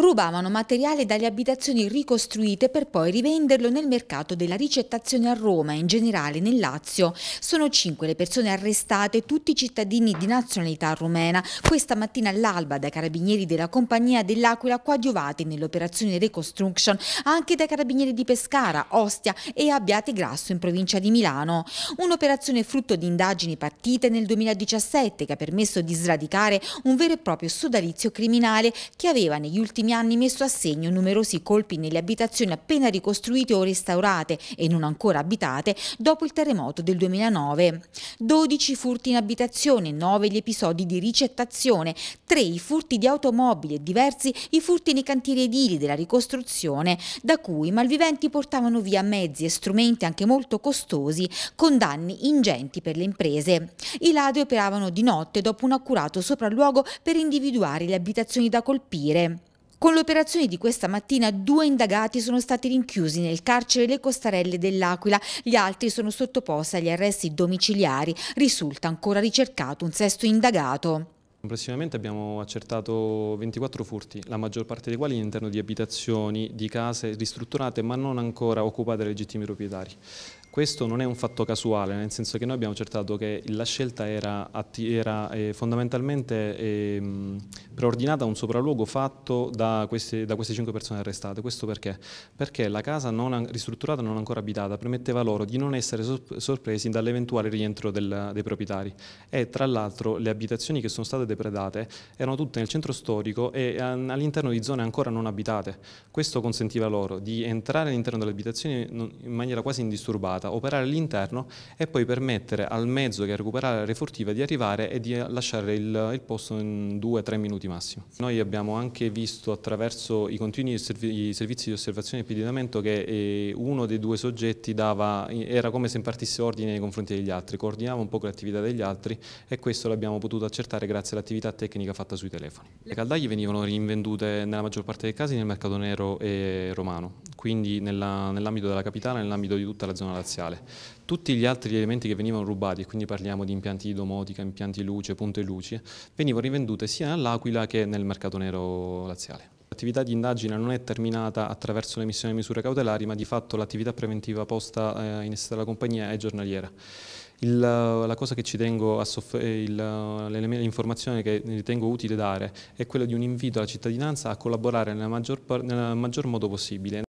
rubavano materiale dalle abitazioni ricostruite per poi rivenderlo nel mercato della ricettazione a Roma e in generale nel Lazio. Sono cinque le persone arrestate, tutti cittadini di nazionalità rumena. Questa mattina all'alba dai carabinieri della compagnia dell'Aquila coadiuvati nell'operazione Reconstruction anche dai carabinieri di Pescara, Ostia e Abbiate Grasso in provincia di Milano. Un'operazione frutto di indagini partite nel 2017 che ha permesso di sradicare un vero e proprio sodalizio criminale che aveva negli ultimi ultimi anni messo a segno numerosi colpi nelle abitazioni appena ricostruite o restaurate e non ancora abitate dopo il terremoto del 2009. 12 furti in abitazione, 9 gli episodi di ricettazione, 3 i furti di automobili e diversi i furti nei cantieri edili della ricostruzione, da cui i malviventi portavano via mezzi e strumenti anche molto costosi, con danni ingenti per le imprese. I ladri operavano di notte dopo un accurato sopralluogo per individuare le abitazioni da colpire. Con l'operazione di questa mattina due indagati sono stati rinchiusi nel carcere Le Costarelle dell'Aquila, gli altri sono sottoposti agli arresti domiciliari, risulta ancora ricercato un sesto indagato. Complessivamente abbiamo accertato 24 furti, la maggior parte dei quali all'interno di abitazioni, di case ristrutturate ma non ancora occupate dai legittimi proprietari. Questo non è un fatto casuale, nel senso che noi abbiamo accertato che la scelta era, era eh, fondamentalmente eh, preordinata a un sopralluogo fatto da queste, da queste, cinque persone arrestate. Questo perché? Perché la casa non ristrutturata non ancora abitata permetteva loro di non essere sorpresi dall'eventuale rientro del, dei proprietari e tra l'altro le abitazioni che sono state depredate erano tutte nel centro storico e ehm, all'interno di zone ancora non abitate. Questo consentiva loro di entrare all'interno delle abitazioni in maniera quasi indisturbata strutturata, operare all'interno e poi permettere al mezzo che ha la refurtiva di arrivare e di lasciare il, il posto in 2-3 minuti massimo. Noi abbiamo anche visto attraverso i continui servi, i servizi di osservazione e pedinamento che eh, uno dei due soggetti dava, era come se impartisse ordine nei confronti degli altri, coordinava un po' l'attività degli altri e questo l'abbiamo potuto accertare grazie all'attività tecnica fatta sui telefoni. Le caldaie venivano rinvendute nella maggior parte dei casi nel mercato nero e romano, quindi nell'ambito nell della capitale nell'ambito di tutta la zona laziale spaziale. Tutti gli altri elementi che venivano rubati, quindi parliamo di impianti di domotica, impianti luce, punte luci, venivano rivendute sia all'Aquila che nel mercato nero laziale. L'attività di indagine non è terminata attraverso l'emissione di misure cautelari, ma di fatto l'attività preventiva posta eh, in essere dalla compagnia è giornaliera. l'informazione che ritengo utile dare è quella di un invito alla cittadinanza a collaborare nel maggior, nel maggior modo possibile.